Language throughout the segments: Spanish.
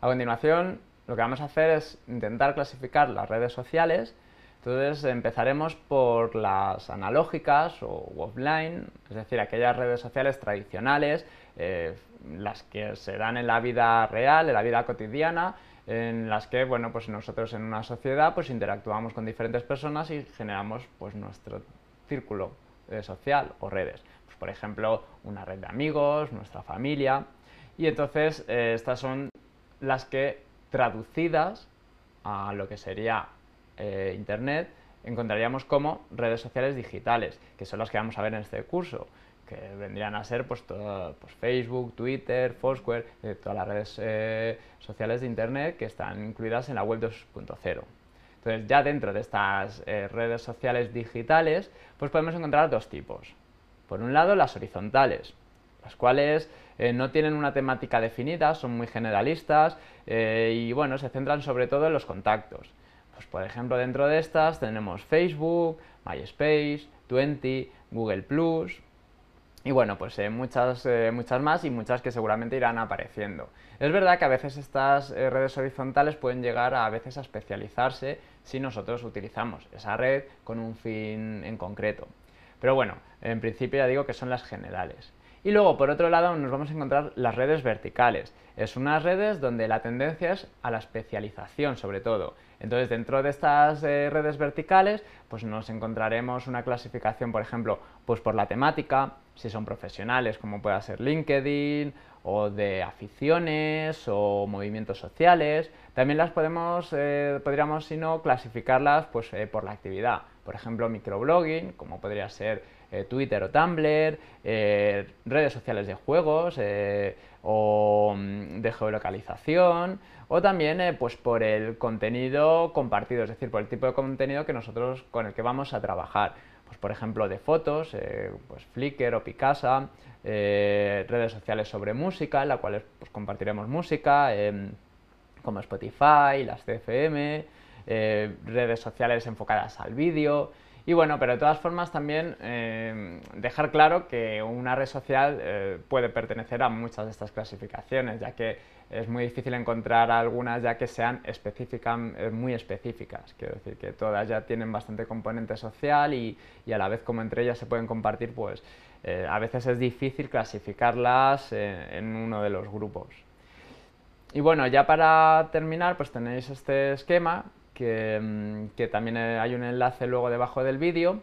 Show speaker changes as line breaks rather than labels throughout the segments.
A continuación, lo que vamos a hacer es intentar clasificar las redes sociales. Entonces empezaremos por las analógicas o offline, es decir, aquellas redes sociales tradicionales, eh, las que se dan en la vida real, en la vida cotidiana, en las que bueno, pues nosotros en una sociedad pues interactuamos con diferentes personas y generamos pues, nuestro círculo eh, social o redes. Pues, por ejemplo, una red de amigos, nuestra familia. Y entonces eh, estas son las que traducidas a lo que sería eh, Internet encontraríamos como redes sociales digitales, que son las que vamos a ver en este curso, que vendrían a ser pues, pues, Facebook, Twitter, Foursquare, eh, todas las redes eh, sociales de Internet que están incluidas en la web 2.0. Entonces ya dentro de estas redes sociales digitales pues podemos encontrar dos tipos. Por un lado las horizontales, las cuales eh, no tienen una temática definida, son muy generalistas eh, y bueno, se centran sobre todo en los contactos. Pues por ejemplo, dentro de estas tenemos Facebook, MySpace, 20, Google ⁇ Plus y bueno, pues eh, muchas, muchas más y muchas que seguramente irán apareciendo. Es verdad que a veces estas redes horizontales pueden llegar a, veces a especializarse si nosotros utilizamos esa red con un fin en concreto. Pero bueno, en principio ya digo que son las generales. Y luego, por otro lado, nos vamos a encontrar las redes verticales. Es unas redes donde la tendencia es a la especialización, sobre todo. Entonces, dentro de estas eh, redes verticales, pues nos encontraremos una clasificación, por ejemplo, pues por la temática, si son profesionales, como pueda ser LinkedIn, o de aficiones, o movimientos sociales. También las podemos, eh, podríamos, si no, clasificarlas pues, eh, por la actividad. Por ejemplo, microblogging, como podría ser eh, Twitter o Tumblr, eh, redes sociales de juegos eh, o mm, de geolocalización, o también pues por el contenido compartido, es decir, por el tipo de contenido que nosotros con el que vamos a trabajar. Pues, por ejemplo de fotos, pues Flickr o Picasa, redes sociales sobre música, en las cuales pues, compartiremos música, em, como Spotify, las CFM, redes sociales enfocadas al vídeo, y bueno, pero de todas formas también eh, dejar claro que una red social eh, puede pertenecer a muchas de estas clasificaciones, ya que es muy difícil encontrar algunas ya que sean específicas, eh, muy específicas. Quiero decir que todas ya tienen bastante componente social y, a la vez como entre ellas se pueden compartir, pues a veces es difícil clasificarlas en uno de los grupos. Y bueno, ya para terminar, pues tenéis este esquema Mm, que, también hay un enlace luego debajo del vídeo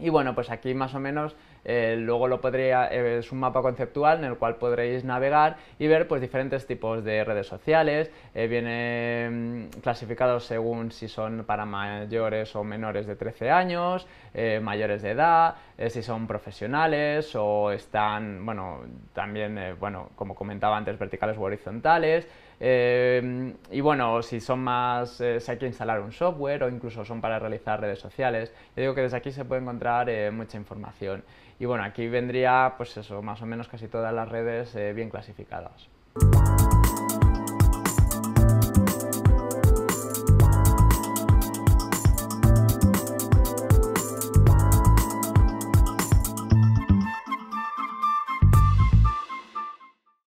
y bueno, pues aquí más o menos eh, luego lo podría, eh, es un mapa conceptual en el cual podréis navegar y ver pues diferentes tipos de redes sociales, vienen eh, viene mm, clasificados según si son para mayores o menores de 13 años, mayores de edad, si son profesionales o están, bueno, también, bueno, como comentaba antes, verticales u horizontales, y bueno, si son más, si hay que instalar un software o incluso son para realizar redes sociales. Yo digo que desde aquí se puede encontrar eh, mucha información. Y bueno, aquí vendría pues eso, más o menos casi todas las redes eh, bien clasificadas.